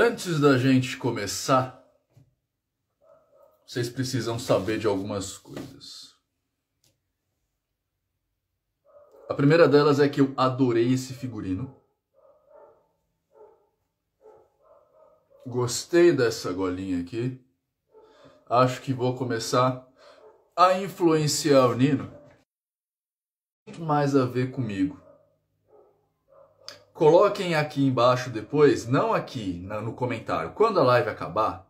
Antes da gente começar, vocês precisam saber de algumas coisas. A primeira delas é que eu adorei esse figurino. Gostei dessa golinha aqui. Acho que vou começar a influenciar o Nino. Muito mais a ver comigo. Coloquem aqui embaixo depois, não aqui no comentário, quando a live acabar,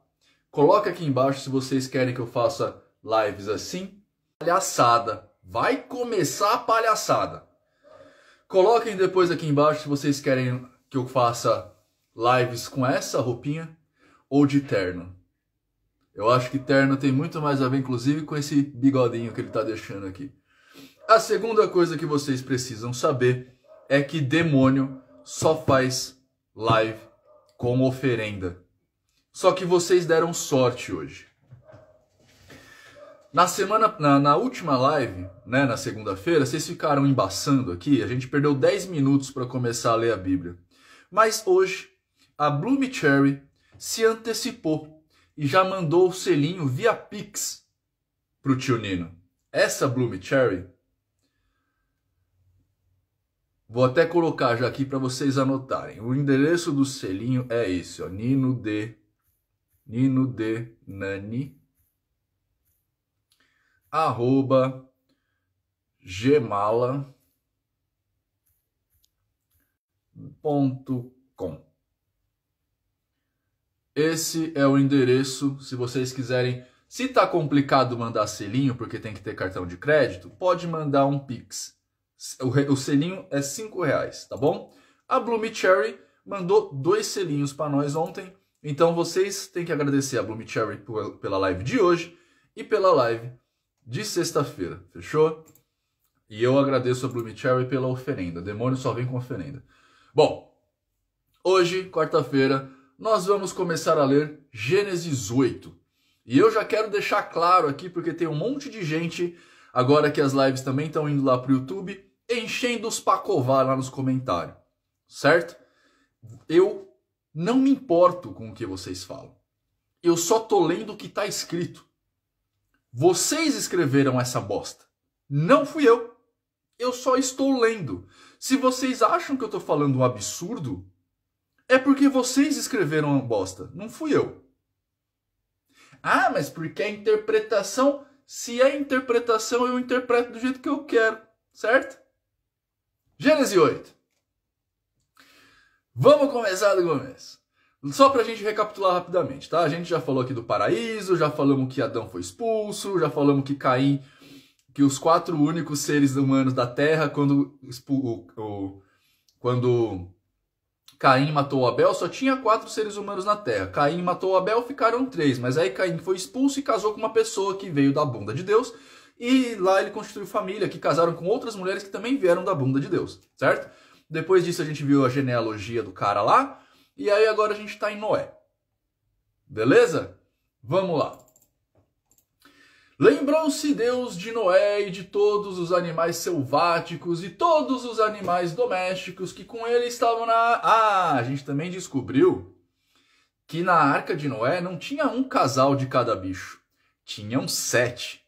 coloca aqui embaixo se vocês querem que eu faça lives assim. Palhaçada. Vai começar a palhaçada. Coloquem depois aqui embaixo se vocês querem que eu faça lives com essa roupinha ou de terno. Eu acho que terno tem muito mais a ver, inclusive, com esse bigodinho que ele está deixando aqui. A segunda coisa que vocês precisam saber é que demônio só faz live com oferenda. Só que vocês deram sorte hoje. Na semana, na, na última live, né, na segunda-feira, vocês ficaram embaçando aqui. A gente perdeu 10 minutos para começar a ler a Bíblia. Mas hoje, a Bloom Cherry se antecipou e já mandou o selinho via Pix pro tio Nino. Essa Bloom Cherry Vou até colocar já aqui para vocês anotarem. O endereço do selinho é esse, ó, Nino de Nino de Nani arroba gemala.com. Esse é o endereço, se vocês quiserem. Se tá complicado mandar selinho porque tem que ter cartão de crédito, pode mandar um Pix o, o selinho é cinco reais, tá bom? A Bloomy Cherry mandou dois selinhos para nós ontem. Então vocês têm que agradecer a Bloomy Cherry pela live de hoje e pela live de sexta-feira, fechou? E eu agradeço a Bloomy Cherry pela oferenda. Demônio só vem com oferenda. Bom, hoje, quarta-feira, nós vamos começar a ler Gênesis 8. E eu já quero deixar claro aqui, porque tem um monte de gente, agora que as lives também estão indo lá para o YouTube, enchendo os pacová lá nos comentários, certo? Eu não me importo com o que vocês falam. Eu só tô lendo o que tá escrito. Vocês escreveram essa bosta. Não fui eu. Eu só estou lendo. Se vocês acham que eu tô falando um absurdo, é porque vocês escreveram a bosta, não fui eu. Ah, mas porque a interpretação, se é interpretação, eu interpreto do jeito que eu quero, certo? Gênesis 8. Vamos começar do começo. Só para a gente recapitular rapidamente, tá? A gente já falou aqui do paraíso, já falamos que Adão foi expulso, já falamos que Caim, que os quatro únicos seres humanos da Terra, quando, o, quando Caim matou Abel, só tinha quatro seres humanos na Terra. Caim matou Abel, ficaram três, mas aí Caim foi expulso e casou com uma pessoa que veio da bunda de Deus e lá ele construiu família, que casaram com outras mulheres que também vieram da bunda de Deus, certo? Depois disso a gente viu a genealogia do cara lá, e aí agora a gente está em Noé. Beleza? Vamos lá. Lembrou-se Deus de Noé e de todos os animais selváticos e todos os animais domésticos que com ele estavam na. Ah, a gente também descobriu que na arca de Noé não tinha um casal de cada bicho, tinham sete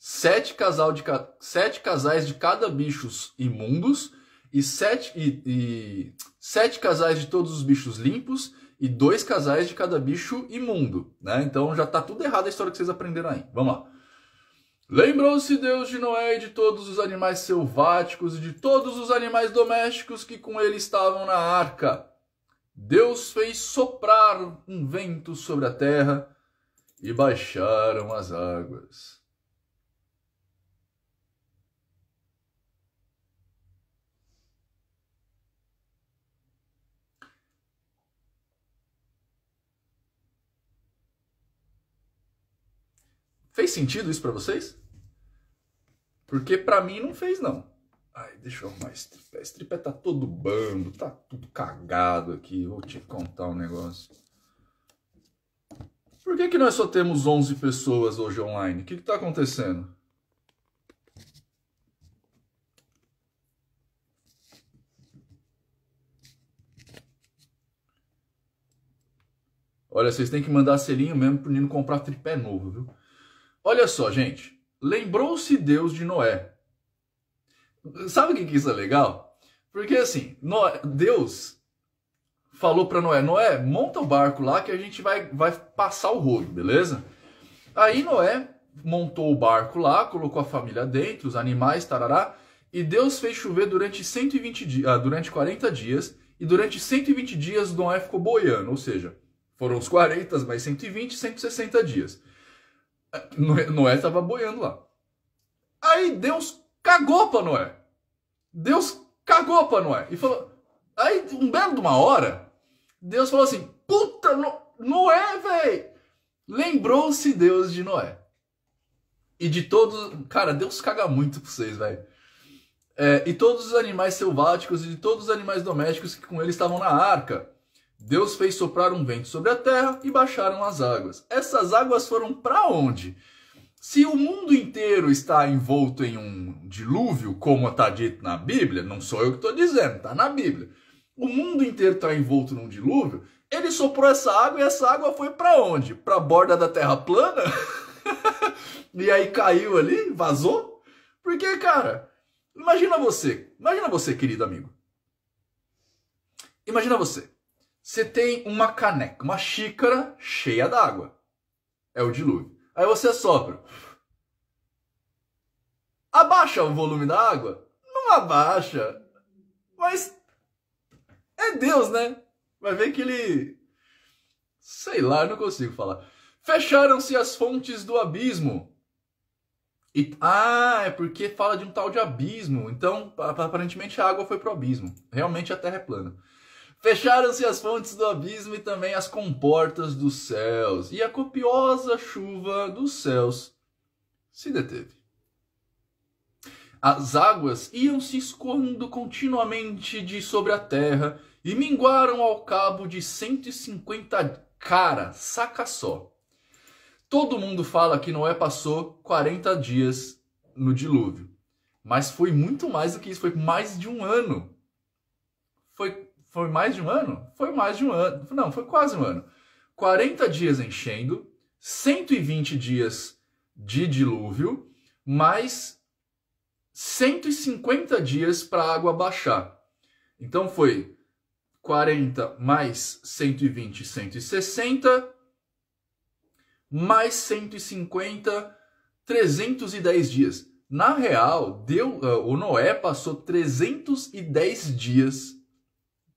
sete, casal de, sete casais de cada bichos imundos e sete, e, e sete casais de todos os bichos limpos e dois casais de cada bicho imundo, né? Então já está tudo errado a história que vocês aprenderam aí. Vamos lá. Lembrou-se Deus de Noé e de todos os animais selváticos e de todos os animais domésticos que com ele estavam na arca. Deus fez soprar um vento sobre a terra e baixaram as águas. Fez sentido isso para vocês? Porque para mim não fez, não. Ai, deixa eu arrumar esse tripé. Esse tripé tá todo bando, tá tudo cagado aqui. Vou te contar um negócio. Por que, que nós só temos 11 pessoas hoje online? O que, que tá acontecendo? Olha, vocês têm que mandar selinho mesmo pro Nino comprar tripé novo, viu? Olha só, gente. Lembrou-se Deus de Noé. Sabe o que, que isso é legal? Porque assim, Noé, Deus falou para Noé: Noé, monta o barco lá que a gente vai, vai passar o rolo, beleza? Aí Noé montou o barco lá, colocou a família dentro, os animais, tarará, e Deus fez chover durante 120 dias, ah, durante 40 dias, e durante 120 dias Noé ficou boiando, ou seja, foram os 40 mais 120, 160 dias. Noé estava boiando lá. Aí Deus cagou para Noé. Deus cagou para Noé. E falou. Aí, um belo de uma hora, Deus falou assim: Puta, no... Noé, velho! Lembrou-se Deus de Noé. E de todos. Cara, Deus caga muito pra vocês, velho. É, e todos os animais selváticos e de todos os animais domésticos que com ele estavam na arca. Deus fez soprar um vento sobre a terra e baixaram as águas. Essas águas foram para onde? Se o mundo inteiro está envolto em um dilúvio, como está dito na Bíblia, não sou eu que estou dizendo, está na Bíblia. O mundo inteiro está envolto num dilúvio, ele soprou essa água e essa água foi para onde? Para a borda da terra plana? e aí caiu ali, vazou? Porque, cara, imagina você, imagina você, querido amigo. Imagina você. Você tem uma caneca, uma xícara cheia d'água. É o dilúvio. Aí você sopra. Abaixa o volume da água? Não abaixa. Mas é Deus, né? Vai ver que ele. Sei lá, não consigo falar. Fecharam-se as fontes do abismo. E... Ah, é porque fala de um tal de abismo. Então, aparentemente a água foi pro abismo. Realmente a Terra é plana. Fecharam-se as fontes do abismo e também as comportas dos céus, e a copiosa chuva dos céus se deteve. As águas iam se escoando continuamente de sobre a terra e minguaram ao cabo de 150 cara, saca só. Todo mundo fala que Noé passou 40 dias no dilúvio, mas foi muito mais do que isso, foi mais de um ano. Foi foi mais de um ano? Foi mais de um ano. Não, foi quase um ano. 40 dias enchendo, 120 dias de dilúvio, mais 150 dias para a água baixar. Então foi 40 mais 120, 160, mais 150, 310 dias. Na real, deu, eh, o Noé passou 310 dias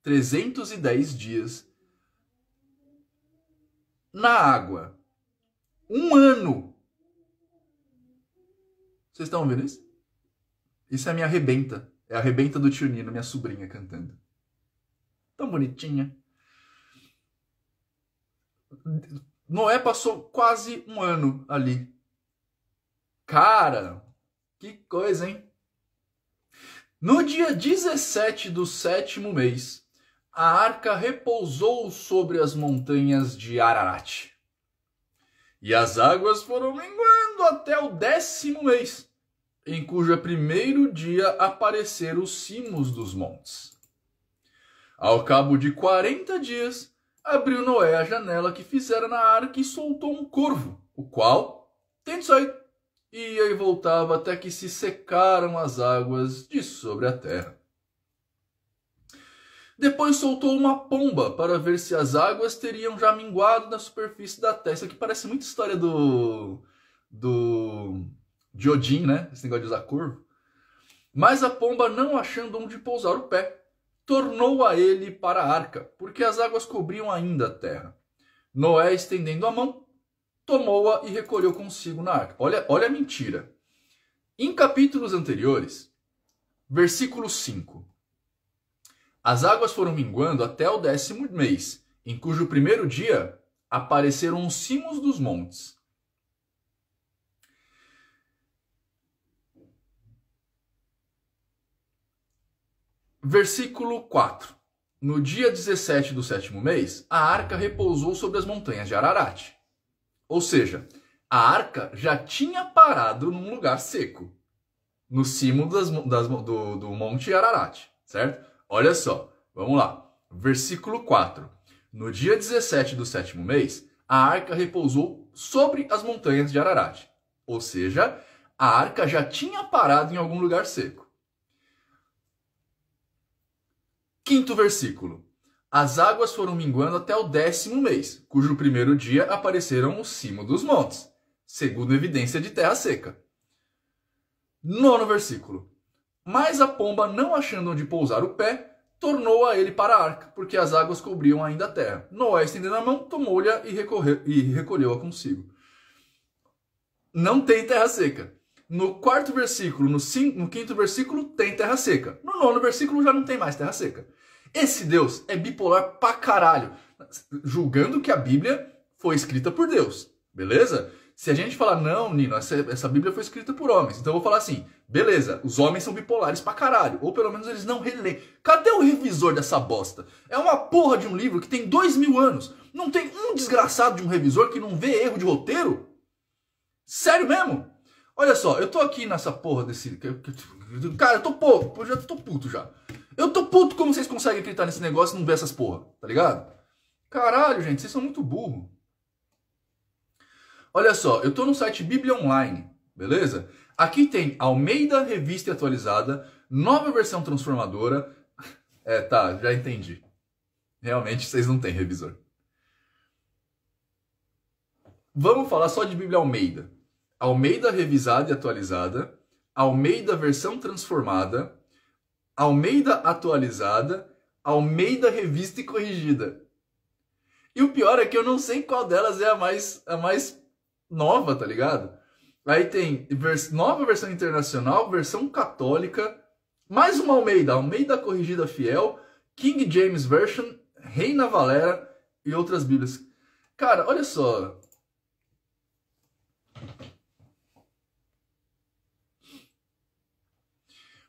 310 dias na água. Um ano. Vocês estão ouvindo isso? Isso é a minha arrebenta. É a arrebenta do tio Nino, minha sobrinha cantando. Tão bonitinha. Noé passou quase um ano ali. Cara, que coisa, hein? No dia 17 do sétimo mês, a arca repousou sobre as montanhas de Ararat. E as águas foram minguando até o décimo mês, em cujo primeiro dia apareceram os cimos dos montes. Ao cabo de quarenta dias, abriu Noé a janela que fizera na arca e soltou um corvo, o qual, tendo saído, ia e voltava até que se secaram as águas de sobre a terra. Depois soltou uma pomba para ver se as águas teriam já minguado na superfície da terra. Isso aqui parece muito história do. do. de Odin, né? Esse negócio de usar curvo. Mas a pomba, não achando onde pousar o pé, tornou a ele para a arca, porque as águas cobriam ainda a terra. Noé, estendendo a mão, tomou-a e recolheu consigo na arca. Olha, olha a mentira. Em capítulos anteriores, versículo 5. As águas foram minguando até o décimo mês, em cujo primeiro dia apareceram os cimos dos montes. Versículo 4. No dia 17 do sétimo mês, a arca repousou sobre as montanhas de Ararat. Ou seja, a arca já tinha parado num lugar seco, no cimo das, das, do, do monte Ararat, certo? Olha só, vamos lá. Versículo 4. No dia 17 do sétimo mês, a arca repousou sobre as montanhas de Ararat. Ou seja, a arca já tinha parado em algum lugar seco. Quinto versículo. As águas foram minguando até o décimo mês, cujo primeiro dia apareceram o cimo dos montes, segundo evidência de terra seca. Nono versículo. Mas a pomba, não achando onde pousar o pé, tornou-a ele para a arca, porque as águas cobriam ainda a terra. Noé, estendendo a mão, tomou lhe e, e recolheu-a consigo. Não tem terra seca. No quarto versículo, no, cinco, no quinto versículo, tem terra seca. No nono versículo já não tem mais terra seca. Esse Deus é bipolar pra caralho, julgando que a Bíblia foi escrita por Deus, beleza? Se a gente falar, não, Nino, essa, essa Bíblia foi escrita por homens, então eu vou falar assim: Beleza, os homens são bipolares pra caralho. Ou pelo menos eles não releem. Cadê o revisor dessa bosta? É uma porra de um livro que tem dois mil anos. Não tem um desgraçado de um revisor que não vê erro de roteiro? Sério mesmo? Olha só, eu tô aqui nessa porra desse. Cara, eu tô puto, já tô puto já. Eu tô puto como vocês conseguem acreditar nesse negócio e não ver essas porra, tá ligado? Caralho, gente, vocês são muito burro. Olha só, eu tô no site Bíblia Online, beleza? Aqui tem Almeida Revista Atualizada, nova versão transformadora. É, tá, já entendi. Realmente vocês não têm revisor. Vamos falar só de Bíblia Almeida. Almeida revisada e atualizada, Almeida versão transformada, Almeida atualizada, Almeida revista e corrigida. E o pior é que eu não sei qual delas é a mais a mais nova, tá ligado? Aí tem nova versão internacional, versão católica, mais uma Almeida, Almeida Corrigida Fiel, King James Version, Reina Valera e outras bíblias. Cara, olha só.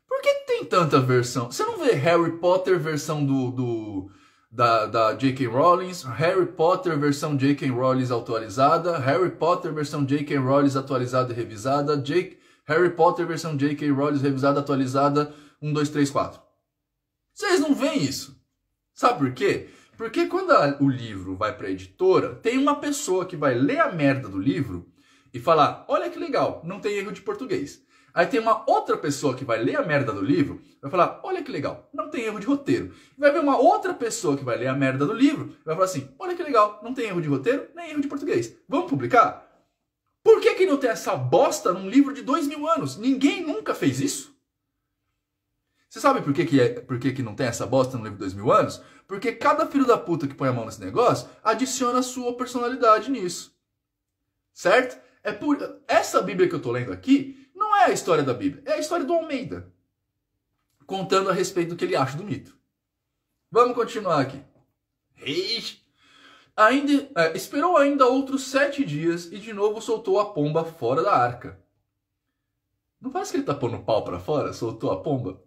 Por que tem tanta versão? Você não vê Harry Potter versão do, do da, da J.K. Rowling, Harry Potter versão J.K. Rowling atualizada, Harry Potter versão J.K. Rowling atualizada e revisada, Jake, Harry Potter versão J.K. Rowling revisada, atualizada, 1, 2, 3, 4. Vocês não veem isso. Sabe por quê? Porque quando a, o livro vai para a editora, tem uma pessoa que vai ler a merda do livro e falar: olha que legal, não tem erro de português. Aí tem uma outra pessoa que vai ler a merda do livro, vai falar: olha que legal, não tem erro de roteiro. Vai ver uma outra pessoa que vai ler a merda do livro, vai falar assim: olha que legal, não tem erro de roteiro, nem erro de português. Vamos publicar? Por que, que não tem essa bosta num livro de dois mil anos? Ninguém nunca fez isso. Você sabe por que, que, é, por que, que não tem essa bosta no livro de dois mil anos? Porque cada filho da puta que põe a mão nesse negócio adiciona a sua personalidade nisso. Certo? É por essa Bíblia que eu tô lendo aqui não é a história da Bíblia, é a história do Almeida, contando a respeito do que ele acha do mito. Vamos continuar aqui. Eish. Ainda, é, esperou ainda outros sete dias e de novo soltou a pomba fora da arca. Não parece que ele está pondo pau para fora? Soltou a pomba?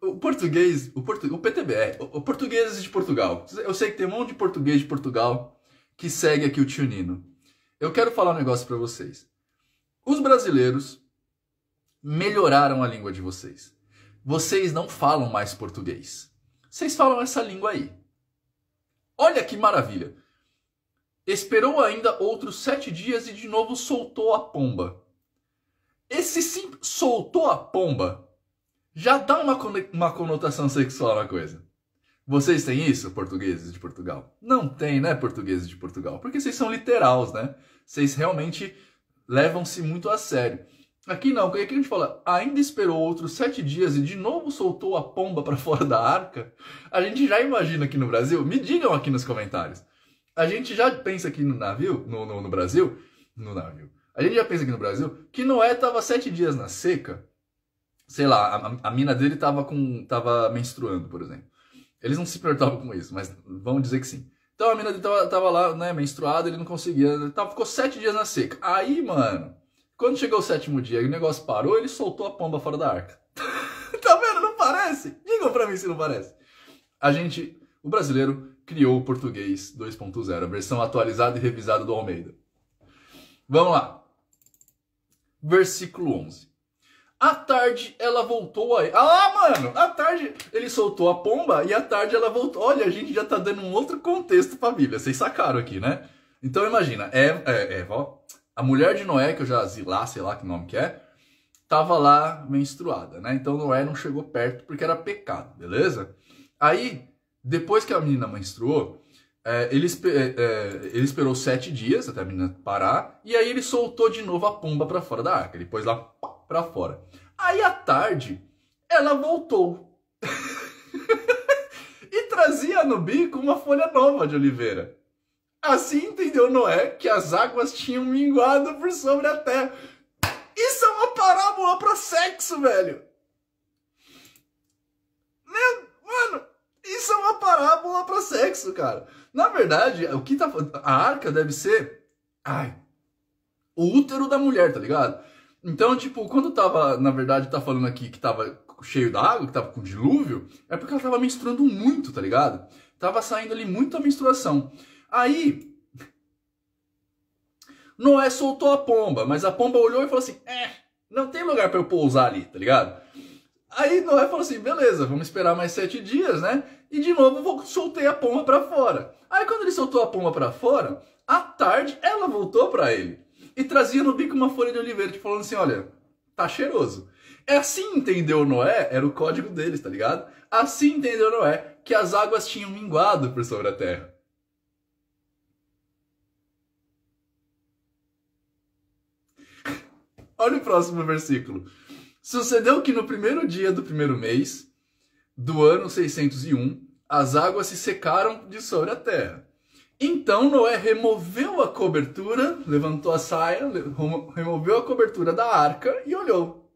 O português, o, portu, o PTBR, é, o, o português de Portugal. Eu sei que tem um monte de português de Portugal que segue aqui o tio Nino. Eu quero falar um negócio para vocês. Os brasileiros melhoraram a língua de vocês. Vocês não falam mais português. Vocês falam essa língua aí. Olha que maravilha! Esperou ainda outros sete dias e de novo soltou a pomba. Esse sim soltou a pomba já dá uma, uma conotação sexual na coisa. Vocês têm isso, portugueses de Portugal? Não tem, né, portugueses de Portugal? Porque vocês são literais, né? Vocês realmente levam-se muito a sério. Aqui não, aqui a gente fala, ainda esperou outros sete dias e de novo soltou a pomba para fora da arca. A gente já imagina aqui no Brasil, me digam aqui nos comentários. A gente já pensa aqui no navio, no, no, no Brasil, no navio. A gente já pensa aqui no Brasil que Noé estava sete dias na seca. Sei lá, a, a, mina dele estava com, tava menstruando, por exemplo. Eles não se preocupavam com isso, mas vamos dizer que sim. Então a mina tava, tava lá, né, menstruada, ele não conseguia. Ele né, tava, ficou sete dias na seca. Aí, mano, quando chegou o sétimo dia e o negócio parou, ele soltou a pomba fora da arca. tá vendo? Não parece? Digam pra mim se não parece. A gente, o brasileiro, criou o português 2.0, a versão atualizada e revisada do Almeida. Vamos lá. Versículo 11. À tarde ela voltou aí. Ah, mano, à tarde ele soltou a pomba e à tarde ela voltou. Olha, a gente já tá dando um outro contexto pra Bíblia. Vocês sacaram aqui, né? Então imagina, Eva, é, é, é, a mulher de Noé, que eu já zilá, sei lá que nome que é, tava lá menstruada, né? Então Noé não chegou perto porque era pecado, beleza? Aí, depois que a menina menstruou, é, ele, é, ele, esperou sete dias até a menina parar, e aí ele soltou de novo a pomba para fora da arca. Ele pôs lá para fora. Aí à tarde, ela voltou. e trazia no bico uma folha nova de oliveira. Assim entendeu Noé que as águas tinham minguado por sobre a terra. Isso é uma parábola para sexo, velho. Meu, mano, isso é uma parábola para sexo, cara. Na verdade, o que tá a arca deve ser, ai, o útero da mulher, tá ligado? Então, tipo, quando tava, na verdade, tá falando aqui que tava cheio d'água, que tava com dilúvio, é porque ela tava menstruando muito, tá ligado? Tava saindo ali muito a menstruação. Aí, Noé soltou a pomba, mas a pomba olhou e falou assim: é, não tem lugar para eu pousar ali, tá ligado? Aí Noé falou assim: beleza, vamos esperar mais sete dias, né? E de novo vou, soltei a pomba para fora. Aí quando ele soltou a pomba para fora, à tarde ela voltou para ele e trazia no bico uma folha de oliveira, tipo, falando assim, olha, tá cheiroso. É assim entendeu Noé, era o código deles, tá ligado? Assim entendeu Noé que as águas tinham minguado por sobre a terra. Olha o próximo versículo. Sucedeu que no primeiro dia do primeiro mês do ano 601, as águas se secaram de sobre a terra. Então Noé removeu a cobertura, levantou a saia, removeu a cobertura da arca e olhou.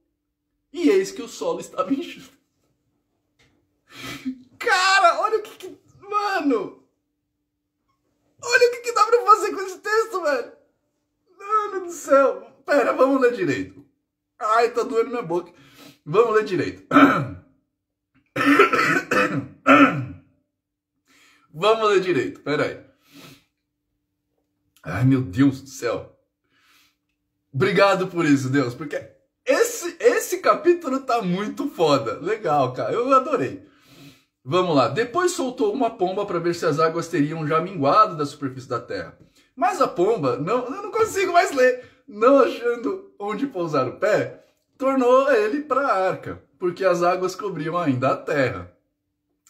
E eis que o solo estava enxuto. Cara, olha o que, que. Mano! Olha o que, que dá pra fazer com esse texto, velho! Mano do céu! Pera, vamos ler direito. Ai, tá doendo minha boca. Vamos ler direito. Vamos ler direito, peraí. Ai, meu Deus do céu. Obrigado por isso, Deus, porque esse, esse capítulo tá muito foda. Legal, cara. Eu adorei. Vamos lá. Depois soltou uma pomba para ver se as águas teriam já minguado da superfície da terra. Mas a pomba, não, eu não consigo mais ler, não achando onde pousar o pé, tornou ele para a arca, porque as águas cobriam ainda a terra.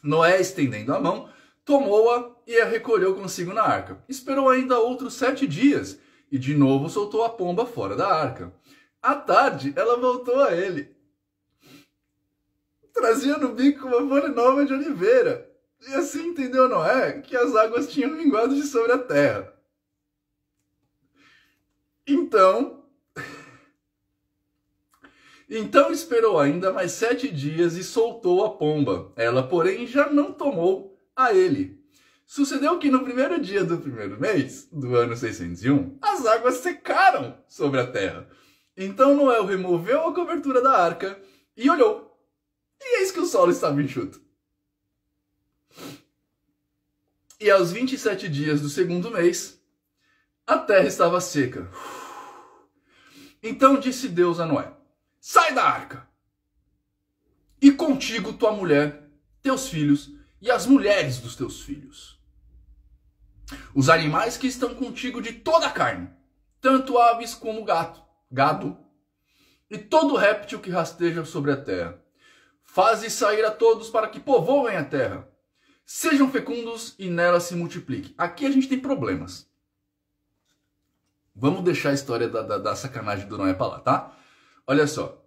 Noé, estendendo a mão, tomou-a e a recolheu consigo na arca. Esperou ainda outros sete dias e de novo soltou a pomba fora da arca. À tarde, ela voltou a ele. Trazia no bico uma folha nova de oliveira. E assim entendeu Noé que as águas tinham minguado de sobre a terra. Então. então esperou ainda mais sete dias e soltou a pomba. Ela, porém, já não tomou a ele. Sucedeu que no primeiro dia do primeiro mês, do ano 601, as águas secaram sobre a terra. Então Noé removeu a cobertura da arca e olhou. E eis que o solo estava enxuto. E aos 27 dias do segundo mês, a terra estava seca. Então disse Deus a Noé: Sai da arca, e contigo tua mulher, teus filhos e as mulheres dos teus filhos. Os animais que estão contigo de toda a carne, tanto aves como gato, gado, e todo réptil que rasteja sobre a terra. Faze sair a todos para que povoem a terra. Sejam fecundos e nela se multipliquem. Aqui a gente tem problemas. Vamos deixar a história da, da, da sacanagem do Noé para lá, tá? Olha só.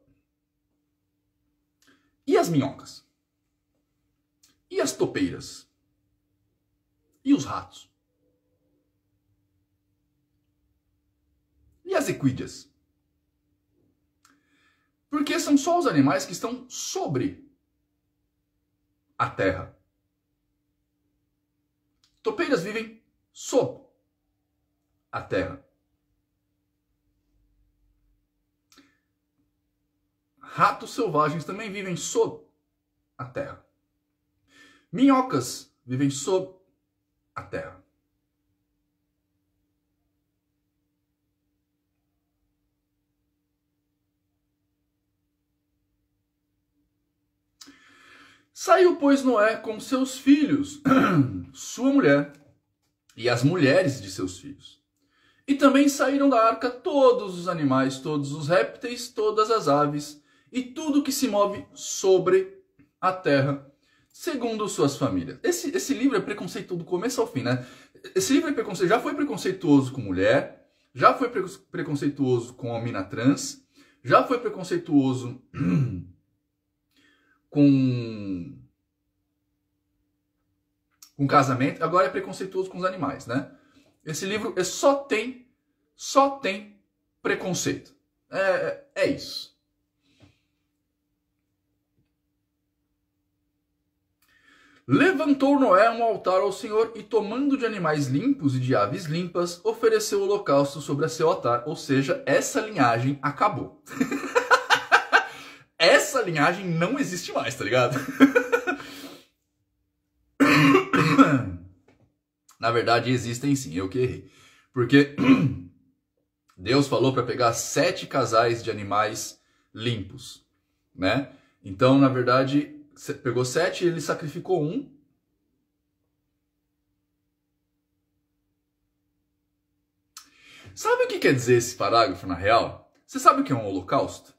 E as minhocas? as topeiras? E os ratos? E as equídeas? Porque são só os animais que estão sobre a terra. Topeiras vivem sob a terra. Ratos selvagens também vivem sob a terra. Minhocas vivem sob a terra. Saiu, pois, Noé com seus filhos, sua mulher e as mulheres de seus filhos. E também saíram da arca todos os animais, todos os répteis, todas as aves e tudo que se move sobre a terra segundo suas famílias. Esse, esse livro é preconceito do começo ao fim, né? Esse livro é preconceito já foi preconceituoso com mulher, já foi pre... preconceituoso com a mina trans, já foi preconceituoso com com casamento, agora é preconceituoso com os animais, né? Esse livro é só tem só tem preconceito. É, é isso. Levantou Noé um altar ao Senhor e, tomando de animais limpos e de aves limpas, ofereceu o holocausto sobre a seu altar. Ou seja, essa linhagem acabou. essa linhagem não existe mais, tá ligado? Na verdade, existem sim, eu que errei. Porque Deus falou para pegar sete casais de animais limpos, né? Então, na verdade, pegou sete, ele sacrificou um. Sabe o que quer dizer esse parágrafo na real? Você sabe o que é um holocausto?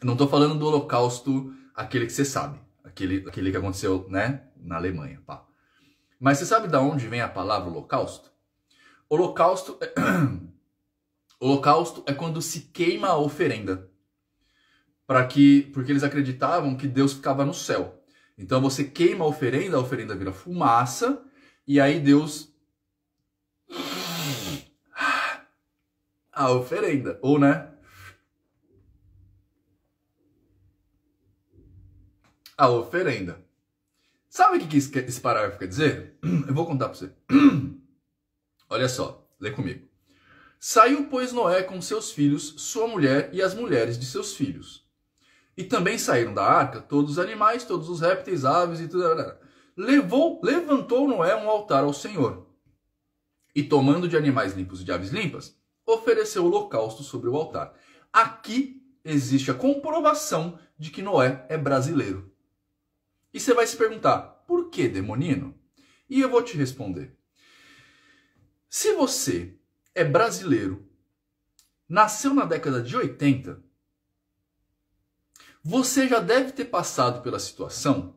Eu não estou falando do holocausto aquele que você sabe, aquele, aquele que aconteceu né, na Alemanha. Pá. Mas você sabe de onde vem a palavra holocausto? Holocausto é... holocausto é quando se queima a oferenda para que porque eles acreditavam que Deus ficava no céu. Então você queima a oferenda, a oferenda vira fumaça e aí Deus a oferenda, ou né? A oferenda. Sabe o que esse parágrafo quer dizer? Eu vou contar para você. Olha só, lê comigo. Saiu, pois, Noé com seus filhos, sua mulher e as mulheres de seus filhos. E também saíram da arca todos os animais, todos os répteis, aves e tudo. Né? Levou, levantou Noé um altar ao Senhor. E tomando de animais limpos e de aves limpas, ofereceu o holocausto sobre o altar. Aqui existe a comprovação de que Noé é brasileiro. E você vai se perguntar, por que demonino? E eu vou te responder. Se você é brasileiro, nasceu na década de 80, você já deve ter passado pela situação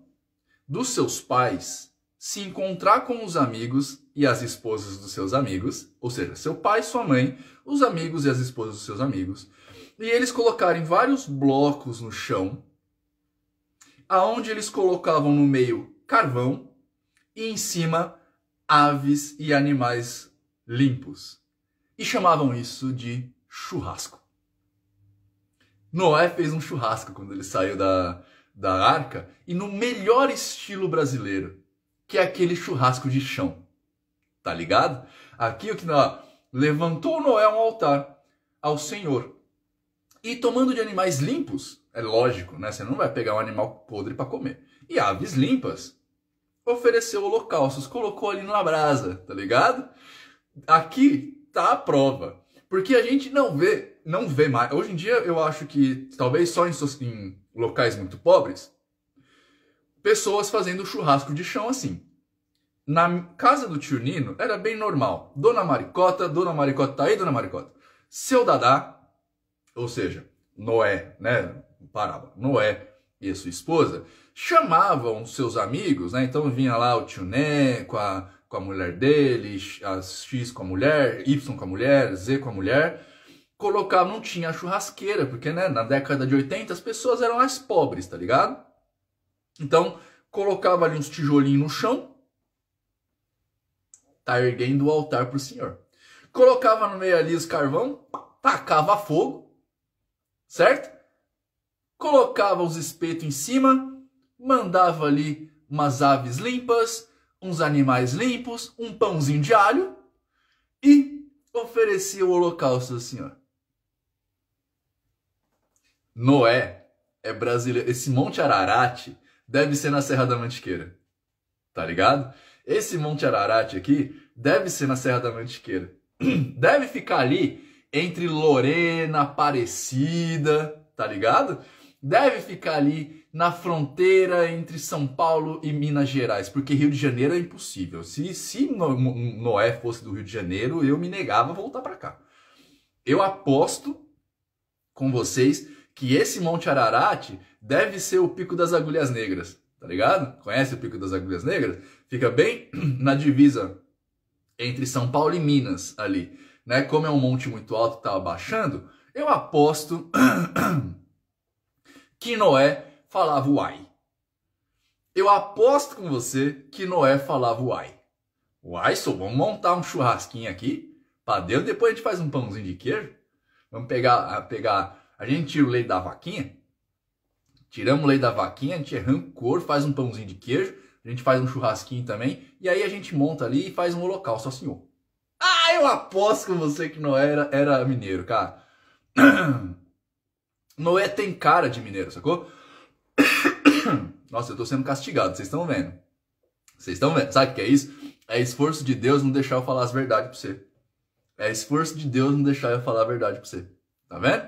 dos seus pais se encontrar com os amigos e as esposas dos seus amigos, ou seja, seu pai, sua mãe, os amigos e as esposas dos seus amigos, e eles colocarem vários blocos no chão, aonde eles colocavam no meio carvão e em cima aves e animais limpos. E chamavam isso de churrasco. Noé fez um churrasco quando ele saiu da, da arca e no melhor estilo brasileiro, que é aquele churrasco de chão. Tá ligado? Aqui o que ó, levantou Noé um altar ao Senhor. E tomando de animais limpos, é lógico, né? Você não vai pegar um animal podre para comer. E aves limpas, ofereceu holocaustos, colocou ali na brasa, tá ligado? Aqui tá a prova porque a gente não vê, não vê mais. Hoje em dia eu acho que talvez só em, em locais muito pobres, pessoas fazendo churrasco de chão assim. Na casa do tio Nino era bem normal. Dona Maricota, Dona Maricota tá aí, Dona Maricota. Seu Dadá, ou seja, Noé, né? Parábola. Noé e a sua esposa chamavam seus amigos, né? Então vinha lá o tio Né com a com a mulher dele, X com a mulher, Y com a mulher, Z com a mulher, colocava, não tinha churrasqueira, porque né, na década de 80 as pessoas eram mais pobres, tá ligado? Então, colocava ali uns tijolinhos no chão, tá erguendo o altar pro Senhor. Colocava no meio ali os carvão, tacava fogo, certo? Colocava os espetos em cima, mandava ali umas aves limpas, uns animais limpos, um pãozinho de alho e oferecia o holocausto ao Senhor. Noé é brasileiro. Esse Monte Ararate deve ser na Serra da Mantiqueira. Tá ligado? Esse Monte Ararate aqui deve ser na Serra da Mantiqueira. Deve ficar ali entre Lorena, Aparecida, tá ligado? Deve ficar ali na fronteira entre São Paulo e Minas Gerais, porque Rio de Janeiro é impossível. Se, se Noé fosse do Rio de Janeiro, eu me negava a voltar para cá. Eu aposto com vocês que esse Monte Ararate deve ser o Pico das Agulhas Negras, tá ligado? Conhece o Pico das Agulhas Negras? Fica bem na divisa entre São Paulo e Minas ali, né? Como é um monte muito alto e tá abaixando, eu aposto que Noé falava uai. Eu aposto com você que Noé falava uai. Uai, só vamos montar um churrasquinho aqui, Deus, depois a gente faz um pãozinho de queijo. Vamos pegar, pegar a gente tira o leite da vaquinha, tiramos o leite da vaquinha, a gente arranca é o faz um pãozinho de queijo, a gente faz um churrasquinho também, e aí a gente monta ali e faz um holocausto ao senhor. Ah, eu aposto com você que Noé era, era mineiro, cara. Noé tem cara de mineiro, sacou? Nossa, eu estou sendo castigado, vocês estão vendo. Vocês estão vendo. Sabe o que é isso? É esforço de Deus não deixar eu falar as verdades para você. É esforço de Deus não deixar eu falar a verdade para você. Tá vendo?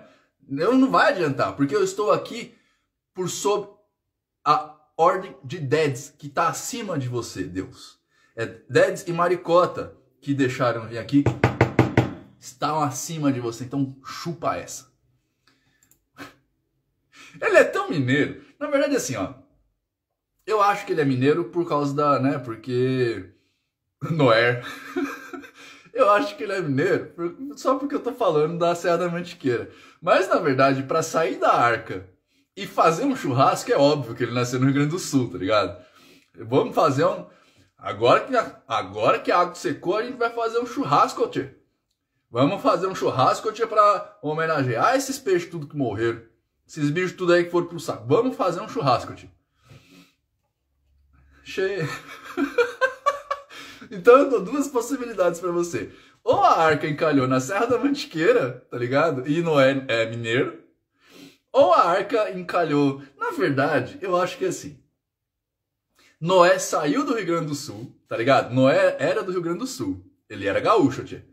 Eu não vai adiantar, porque eu estou aqui por sob a ordem de Dedes, que está acima de você, Deus. É Dedes e Maricota que deixaram vir aqui, estão acima de você. Então chupa essa. Ele é tão mineiro. Na verdade, é assim, ó. Eu acho que ele é mineiro por causa da, né, porque Noé. eu acho que ele é mineiro só porque eu tô falando da Serra da Mantiqueira. Mas na verdade, para sair da arca e fazer um churrasco é óbvio que ele nasceu no Rio Grande do Sul, tá ligado? Vamos fazer um Agora que a, agora que a água secou, a gente vai fazer um churrasco, tio. Vamos fazer um churrasco, tio, pra homenagear esses peixes tudo que morreram. Esses bichos tudo aí que foram pro saco. Vamos fazer um churrasco, tio cheia. então eu dou duas possibilidades para você. Ou a arca encalhou na Serra da Mantiqueira, tá ligado? E não é, é mineiro. Ou a arca encalhou. Na verdade, eu acho que é assim. Noé saiu do Rio Grande do Sul, tá ligado? Noé era do Rio Grande do Sul. Ele era gaúcho, tia.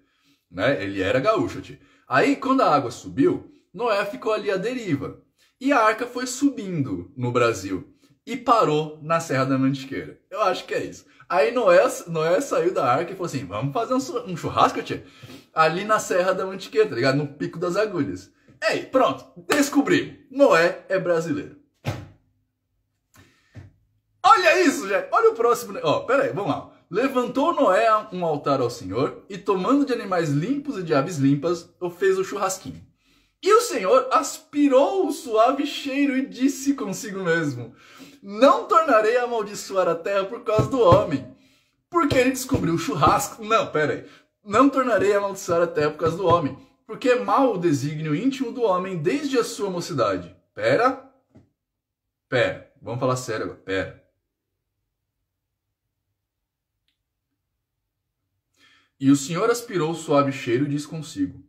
Né? Ele era gaúcho, tia. Aí, quando a água subiu, Noé ficou ali à deriva. E a arca foi subindo no Brasil e parou na Serra da Mantiqueira. Eu acho que é isso. Aí Noé, Noé saiu da arca e falou assim: vamos fazer um churrasco, tia? Ali na Serra da Mantiqueira, tá ligado? No Pico das Agulhas. Ei, pronto, descobrimos. Noé é brasileiro. Olha isso, gente. Olha o próximo. Ó, pera aí, vamos lá. Levantou Noé um altar ao Senhor e, tomando de animais limpos e de aves limpas, fez o churrasquinho. E o Senhor aspirou o suave cheiro e disse consigo mesmo: não tornarei a amaldiçoar a terra por causa do homem, porque ele descobriu o churrasco. Não, pera aí. Não tornarei a amaldiçoar a terra por causa do homem, porque é mau o desígnio íntimo do homem desde a sua mocidade. Pera. Pera. Vamos falar sério agora. Pera. E o Senhor aspirou o suave cheiro e diz consigo: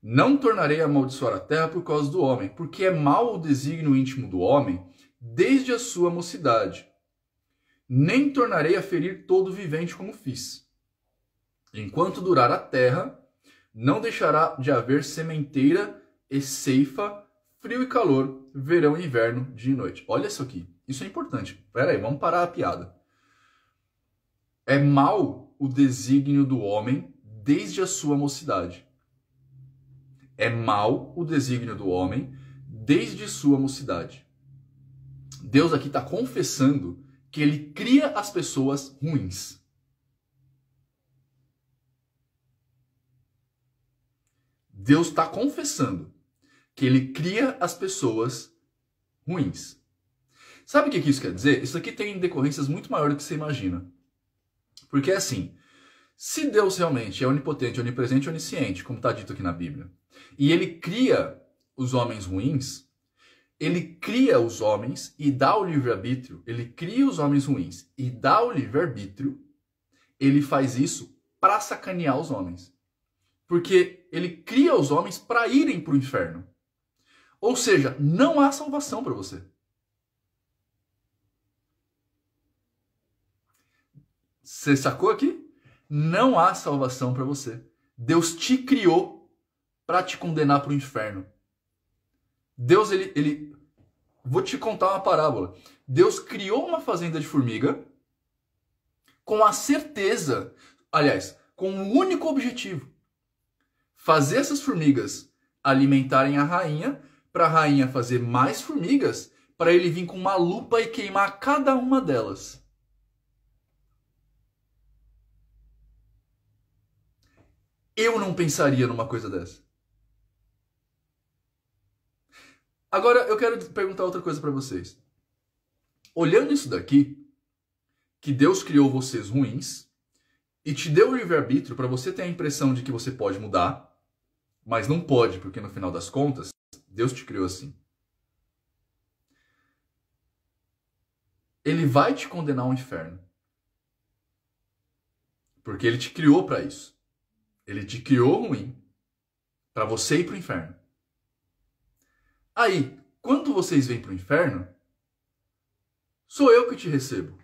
Não tornarei a amaldiçoar a terra por causa do homem, porque é mau o desígnio íntimo do homem desde a sua mocidade. Nem tornarei a ferir todo vivente como fiz. Enquanto durar a terra, não deixará de haver sementeira e ceifa, frio e calor, verão e inverno, dia e noite. Olha isso aqui. Isso é importante. Pera aí, vamos parar a piada. É mal o desígnio do homem desde a sua mocidade. É mal o desígnio do homem desde sua mocidade. Deus aqui está confessando que ele cria as pessoas ruins. Deus está confessando que ele cria as pessoas ruins. Sabe o que isso quer dizer? Isso aqui tem decorrências muito maiores do que você imagina. Porque é assim, se Deus realmente é onipotente, onipresente, onisciente, como está dito aqui na Bíblia, e ele cria os homens ruins, ele cria os homens e dá o livre-arbítrio, ele cria os homens ruins e dá o livre-arbítrio, ele faz isso para sacanear os homens. Porque ele cria os homens para irem para o inferno. Ou seja, não há salvação para você. Você sacou aqui? Não há salvação para você. Deus te criou para te condenar para o inferno. Deus, ele, ele. Vou te contar uma parábola. Deus criou uma fazenda de formiga com a certeza, aliás, com o um único objetivo: fazer essas formigas alimentarem a rainha, para a rainha fazer mais formigas, para ele vir com uma lupa e queimar cada uma delas. Eu não pensaria numa coisa dessa. Agora eu quero perguntar outra coisa para vocês. Olhando isso daqui, que Deus criou vocês ruins e te deu o livre-arbítrio para você ter a impressão de que você pode mudar, mas não pode, porque no final das contas, Deus te criou assim. Ele vai te condenar ao inferno. Porque ele te criou para isso. Ele te criou ruim para você ir para o inferno. Aí, quando vocês vêm para o inferno, sou eu que te recebo.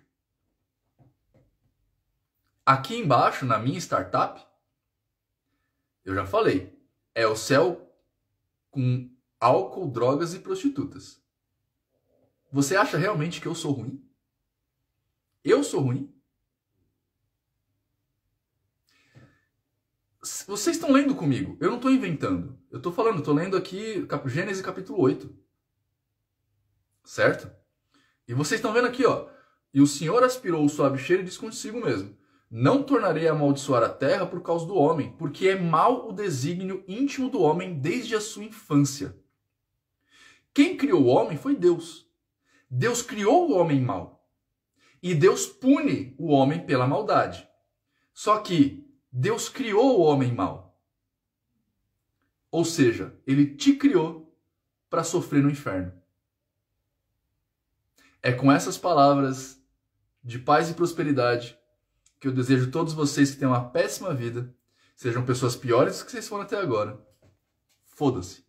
Aqui embaixo, na minha startup, eu já falei, é o céu com álcool, drogas e prostitutas. Você acha realmente que eu sou ruim? Eu sou ruim? Vocês estão lendo comigo, eu não estou inventando. Eu estou falando, estou lendo aqui Gênesis capítulo 8. Certo? E vocês estão vendo aqui, ó. E o Senhor aspirou o suave cheiro e disse consigo mesmo: Não tornarei a amaldiçoar a terra por causa do homem, porque é mau o desígnio íntimo do homem desde a sua infância. Quem criou o homem foi Deus. Deus criou o homem mau. E Deus pune o homem pela maldade. Só que Deus criou o homem mal. Ou seja, ele te criou para sofrer no inferno. É com essas palavras de paz e prosperidade que eu desejo a todos vocês que tenham uma péssima vida, sejam pessoas piores do que vocês foram até agora. Foda-se.